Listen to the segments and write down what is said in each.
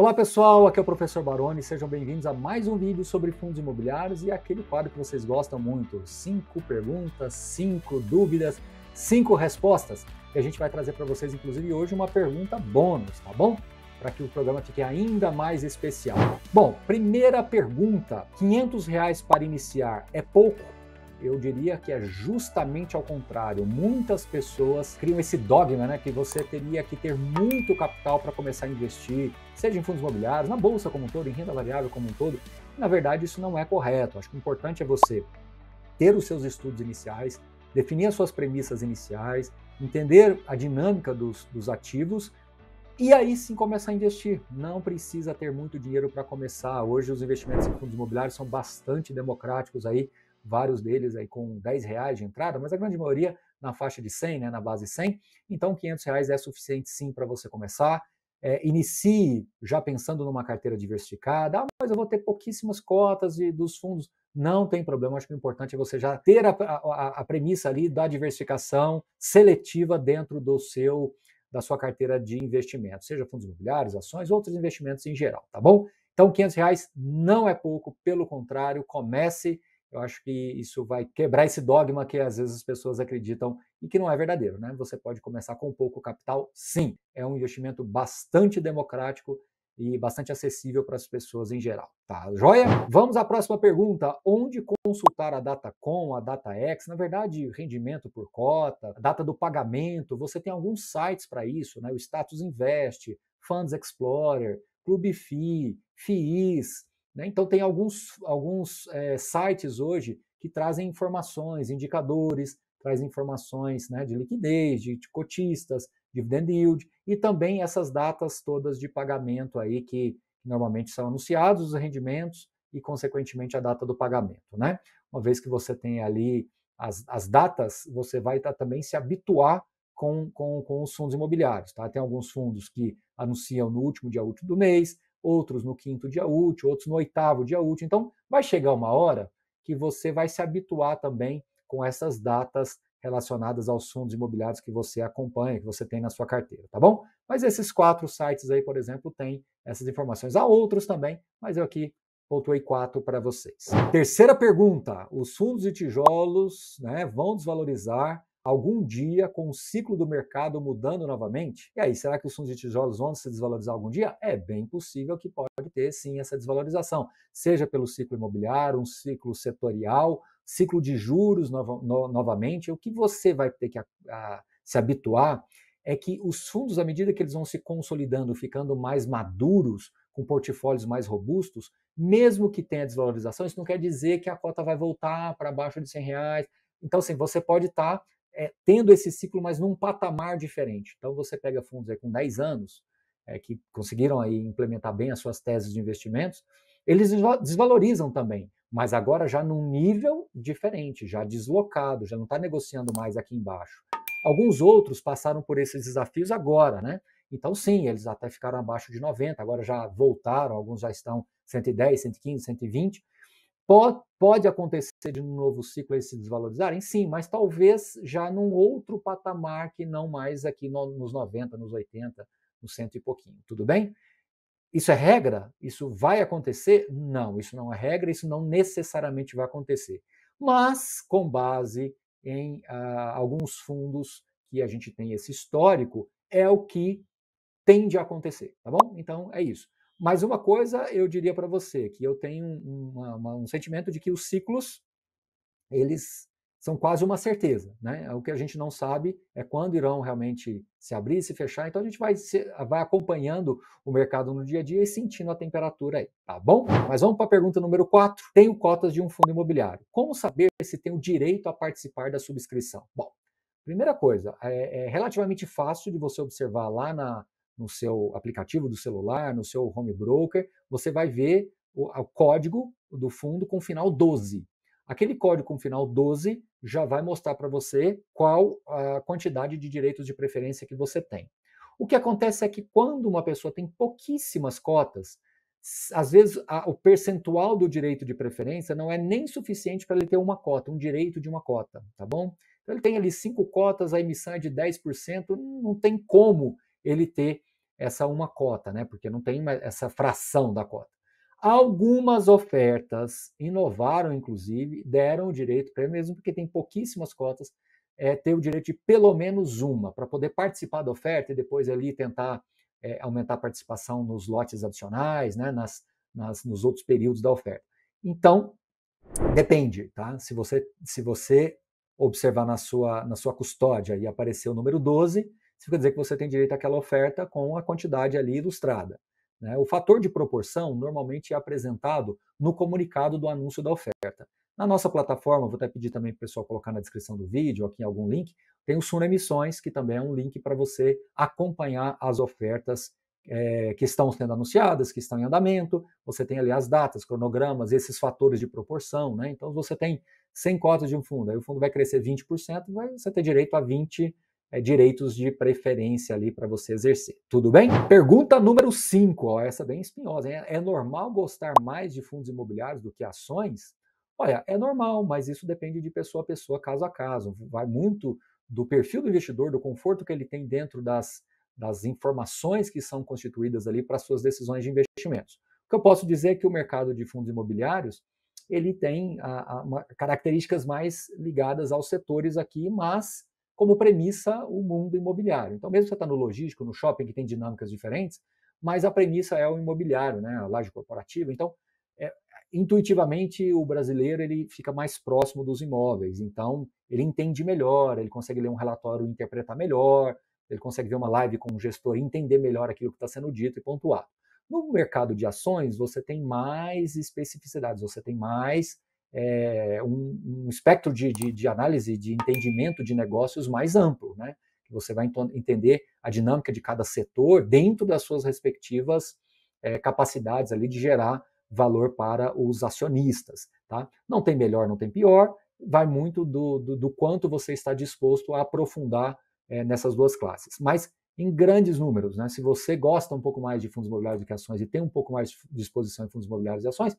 Olá pessoal, aqui é o professor Baroni, sejam bem-vindos a mais um vídeo sobre fundos imobiliários e aquele quadro que vocês gostam muito: cinco perguntas, cinco dúvidas, cinco respostas. E a gente vai trazer para vocês, inclusive hoje, uma pergunta bônus, tá bom? Para que o programa fique ainda mais especial. Bom, primeira pergunta: 500 reais para iniciar é pouco? Eu diria que é justamente ao contrário. Muitas pessoas criam esse dogma, né, que você teria que ter muito capital para começar a investir, seja em fundos imobiliários, na bolsa como um todo, em renda variável como um todo. Na verdade, isso não é correto. Acho que o importante é você ter os seus estudos iniciais, definir as suas premissas iniciais, entender a dinâmica dos, dos ativos e aí sim começar a investir. Não precisa ter muito dinheiro para começar. Hoje os investimentos em fundos imobiliários são bastante democráticos aí vários deles aí com 10 reais de entrada, mas a grande maioria na faixa de 100, né, na base 100. Então, 500 reais é suficiente sim para você começar. É, inicie já pensando numa carteira diversificada. Ah, mas eu vou ter pouquíssimas cotas de, dos fundos. Não tem problema, acho que o importante é você já ter a, a, a premissa ali da diversificação seletiva dentro do seu da sua carteira de investimentos, seja fundos imobiliários, ações, outros investimentos em geral, tá bom? Então, 500 reais não é pouco, pelo contrário, comece eu acho que isso vai quebrar esse dogma que às vezes as pessoas acreditam e que não é verdadeiro, né? Você pode começar com pouco capital, sim. É um investimento bastante democrático e bastante acessível para as pessoas em geral. Tá, joia? Vamos à próxima pergunta. Onde consultar a data com, a data ex? Na verdade, rendimento por cota, data do pagamento. Você tem alguns sites para isso, né? O Status Invest, Funds Explorer, Clube FI, FIIs, né? Então, tem alguns, alguns é, sites hoje que trazem informações, indicadores, trazem informações né, de liquidez, de, de cotistas, dividend yield e também essas datas todas de pagamento aí que normalmente são anunciados os rendimentos e, consequentemente, a data do pagamento. Né? Uma vez que você tem ali as, as datas, você vai tá, também se habituar com, com, com os fundos imobiliários. Tá? Tem alguns fundos que anunciam no último dia útil do mês, outros no quinto dia útil, outros no oitavo dia útil. Então, vai chegar uma hora que você vai se habituar também com essas datas relacionadas aos fundos imobiliários que você acompanha, que você tem na sua carteira, tá bom? Mas esses quatro sites aí, por exemplo, têm essas informações. Há outros também, mas eu aqui pontuei quatro para vocês. Terceira pergunta: os fundos de tijolos né, vão desvalorizar algum dia com o ciclo do mercado mudando novamente? E aí, será que os fundos de tijolos vão se desvalorizar algum dia? É bem possível que pode ter sim essa desvalorização, seja pelo ciclo imobiliário, um ciclo setorial, ciclo de juros nova, no, novamente. O que você vai ter que a, a, se habituar é que os fundos, à medida que eles vão se consolidando, ficando mais maduros, com portfólios mais robustos, mesmo que tenha desvalorização, isso não quer dizer que a cota vai voltar para baixo de 100 reais. Então, assim, você pode estar tá é, tendo esse ciclo, mas num patamar diferente. Então, você pega fundos com 10 anos, é, que conseguiram aí implementar bem as suas teses de investimentos, eles desvalorizam também, mas agora já num nível diferente, já deslocado, já não está negociando mais aqui embaixo. Alguns outros passaram por esses desafios agora, né? Então, sim, eles até ficaram abaixo de 90, agora já voltaram, alguns já estão 110, 115, 120, Pode, pode acontecer de um novo ciclo eles se desvalorizarem? Sim, mas talvez já num outro patamar que não mais aqui no, nos 90, nos 80, nos cento e pouquinho. Tudo bem? Isso é regra? Isso vai acontecer? Não, isso não é regra, isso não necessariamente vai acontecer. Mas com base em ah, alguns fundos que a gente tem esse histórico, é o que tende a acontecer, tá bom? Então é isso. Mas uma coisa eu diria para você, que eu tenho uma, uma, um sentimento de que os ciclos, eles são quase uma certeza. Né? É o que a gente não sabe é quando irão realmente se abrir, se fechar. Então a gente vai, se, vai acompanhando o mercado no dia a dia e sentindo a temperatura aí, tá bom? Mas vamos para a pergunta número 4. Tenho cotas de um fundo imobiliário. Como saber se tenho direito a participar da subscrição? Bom, primeira coisa, é, é relativamente fácil de você observar lá na, no seu aplicativo do celular, no seu home broker, você vai ver o, o código do fundo com final 12. Aquele código com final 12 já vai mostrar para você qual a quantidade de direitos de preferência que você tem. O que acontece é que quando uma pessoa tem pouquíssimas cotas, às vezes a, o percentual do direito de preferência não é nem suficiente para ele ter uma cota, um direito de uma cota, tá bom? Então ele tem ali cinco cotas, a emissão é de 10%, não tem como ele ter essa uma cota, né? Porque não tem essa fração da cota. Algumas ofertas inovaram, inclusive, deram o direito para mesmo porque tem pouquíssimas cotas, é, ter o direito de pelo menos uma para poder participar da oferta e depois ali tentar é, aumentar a participação nos lotes adicionais, né? Nas, nas, nos outros períodos da oferta. Então depende, tá? Se você se você observar na sua na sua custódia e aparecer o número 12, isso quer dizer que você tem direito àquela oferta com a quantidade ali ilustrada. Né? O fator de proporção normalmente é apresentado no comunicado do anúncio da oferta. Na nossa plataforma, vou até pedir também para o pessoal colocar na descrição do vídeo, aqui em algum link, tem o Suno Emissões, que também é um link para você acompanhar as ofertas é, que estão sendo anunciadas, que estão em andamento. Você tem ali as datas, cronogramas, esses fatores de proporção, né? Então você tem 100 cotas de um fundo, aí o fundo vai crescer 20%, vai, você ter direito a 20 é, direitos de preferência ali para você exercer. Tudo bem? Pergunta número 5, essa é bem espinhosa. Hein? É normal gostar mais de fundos imobiliários do que ações? Olha, é normal, mas isso depende de pessoa a pessoa, caso a caso. Vai muito do perfil do investidor, do conforto que ele tem dentro das, das informações que são constituídas ali para suas decisões de investimentos. O que eu posso dizer é que o mercado de fundos imobiliários ele tem a, a, uma, características mais ligadas aos setores aqui, mas como premissa o mundo imobiliário. Então, mesmo que você está no logístico, no shopping, que tem dinâmicas diferentes, mas a premissa é o imobiliário, né? a laje corporativa. Então, é, intuitivamente, o brasileiro ele fica mais próximo dos imóveis. Então, ele entende melhor, ele consegue ler um relatório e interpretar melhor, ele consegue ver uma live com um gestor e entender melhor aquilo que está sendo dito e pontuar. No mercado de ações, você tem mais especificidades, você tem mais é, um, um, espectro de, de, de, análise, de entendimento de negócios mais amplo, né? Você vai entender a dinâmica de cada setor dentro das suas respectivas é, capacidades ali de gerar valor para os acionistas, tá? Não tem melhor, não tem pior, vai muito do, do, do quanto você está disposto a aprofundar é, nessas duas classes. Mas em grandes números, né? Se você gosta um pouco mais de fundos imobiliários do que ações e tem um pouco mais de disposição em fundos imobiliários e ações,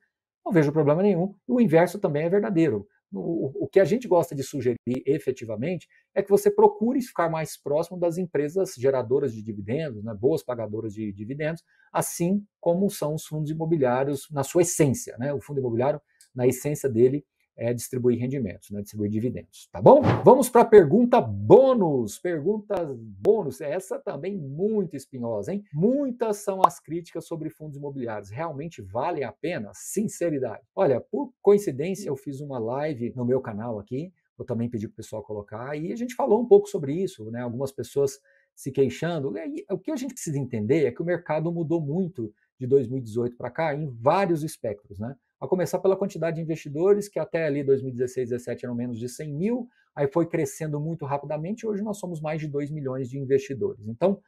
não vejo problema nenhum. O inverso também é verdadeiro. O, o que a gente gosta de sugerir efetivamente é que você procure ficar mais próximo das empresas geradoras de dividendos, né, boas pagadoras de dividendos, assim como são os fundos imobiliários na sua essência. Né? O fundo imobiliário, na essência dele, é, distribuir rendimentos, né? distribuir dividendos, tá bom? Vamos para a pergunta bônus. Perguntas bônus, essa também muito espinhosa, hein? Muitas são as críticas sobre fundos imobiliários. Realmente vale a pena? Sinceridade. Olha, por coincidência, eu fiz uma live no meu canal aqui, eu também pedi para o pessoal colocar, e a gente falou um pouco sobre isso, né? Algumas pessoas se queixando. E o que a gente precisa entender é que o mercado mudou muito de 2018 para cá em vários espectros, né? a começar pela quantidade de investidores, que até ali 2016, 2017 eram menos de 100 mil, aí foi crescendo muito rapidamente, hoje nós somos mais de 2 milhões de investidores. Então,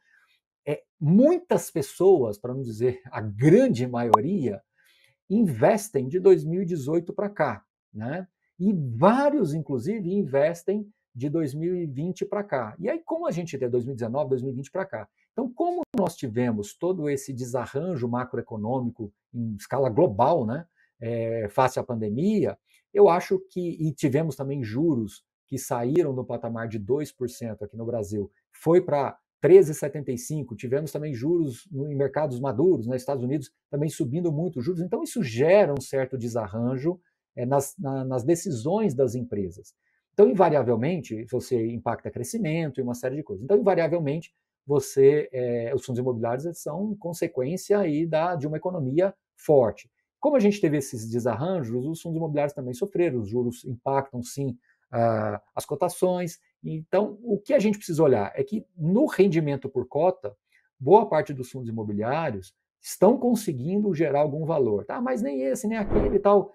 é, muitas pessoas, para não dizer a grande maioria, investem de 2018 para cá, né? E vários, inclusive, investem de 2020 para cá. E aí, como a gente tem 2019, 2020 para cá? Então, como nós tivemos todo esse desarranjo macroeconômico em escala global, né? é, face à pandemia, eu acho que, e tivemos também juros que saíram do patamar de 2% aqui no Brasil, foi para 13,75%, tivemos também juros em mercados maduros, nos né, Estados Unidos também subindo muito os juros, então isso gera um certo desarranjo é, nas, na, nas decisões das empresas. Então, invariavelmente, você impacta crescimento e uma série de coisas. Então, invariavelmente, você, é, os fundos imobiliários são consequência aí da, de uma economia forte. Como a gente teve esses desarranjos, os fundos imobiliários também sofreram, os juros impactam sim ah, as cotações. Então, o que a gente precisa olhar é que no rendimento por cota, boa parte dos fundos imobiliários estão conseguindo gerar algum valor. Tá, mas nem esse, nem aquele e tal.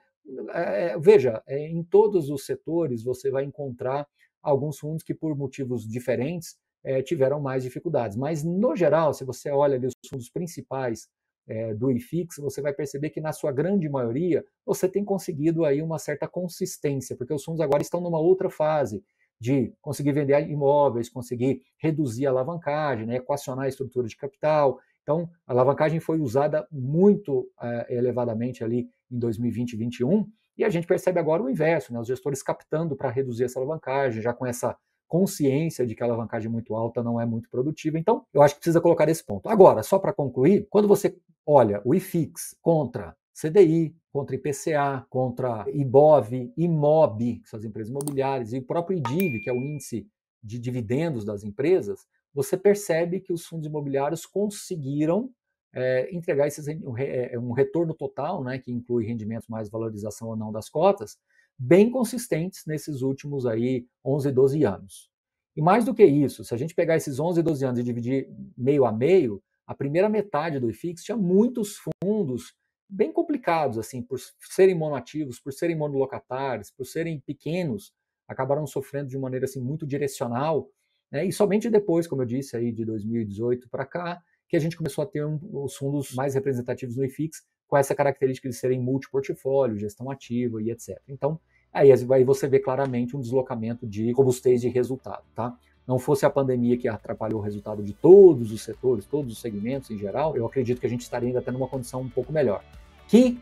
É, é, veja, é, em todos os setores você vai encontrar alguns fundos que, por motivos diferentes, é, tiveram mais dificuldades. Mas, no geral, se você olha ali os fundos principais é, do IFIX, você vai perceber que na sua grande maioria você tem conseguido aí uma certa consistência, porque os fundos agora estão numa outra fase de conseguir vender imóveis, conseguir reduzir a alavancagem, né, equacionar a estrutura de capital. Então, a alavancagem foi usada muito é, elevadamente ali em 2020 e 2021, e a gente percebe agora o inverso, né, os gestores captando para reduzir essa alavancagem, já com essa consciência de que a alavancagem é muito alta não é muito produtiva. Então, eu acho que precisa colocar esse ponto. Agora, só para concluir, quando você olha o IFIX contra CDI, contra IPCA, contra IBOV, IMOB, que são as empresas imobiliárias, e o próprio IDIV, que é o índice de dividendos das empresas, você percebe que os fundos imobiliários conseguiram é, entregar esses, é, um retorno total, né, que inclui rendimentos mais valorização ou não das cotas, bem consistentes nesses últimos aí 11, 12 anos. E mais do que isso, se a gente pegar esses 11, 12 anos e dividir meio a meio, a primeira metade do IFIX tinha muitos fundos bem complicados, assim, por serem monoativos, por serem monolocatários, por serem pequenos, acabaram sofrendo de maneira assim muito direcional, né? E somente depois, como eu disse aí de 2018 para cá, que a gente começou a ter um, os fundos mais representativos no IFIX com essa característica de serem multiportfólio, gestão ativa e etc. Então, aí, aí você vê claramente um deslocamento de robustez de resultado, tá? Não fosse a pandemia que atrapalhou o resultado de todos os setores, todos os segmentos em geral, eu acredito que a gente estaria ainda tendo uma condição um pouco melhor. Que,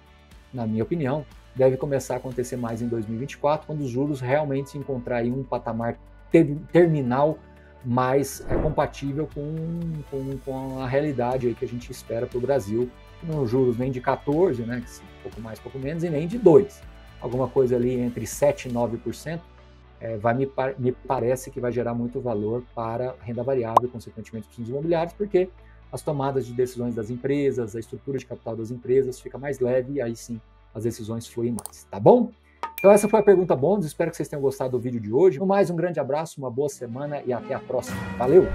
na minha opinião, deve começar a acontecer mais em 2024, quando os juros realmente se encontrar em um patamar ter terminal mas é compatível com, com, com a realidade aí que a gente espera para o Brasil, não juros nem de 14, né, que um pouco mais, pouco menos, e nem de 2. Alguma coisa ali entre 7% e 9%, é, vai, me, me parece que vai gerar muito valor para renda variável e, consequentemente, para os imobiliários, porque as tomadas de decisões das empresas, a estrutura de capital das empresas fica mais leve e aí sim as decisões fluem mais, tá bom? Então essa foi a pergunta bônus, espero que vocês tenham gostado do vídeo de hoje. No mais, um grande abraço, uma boa semana e até a próxima. Valeu!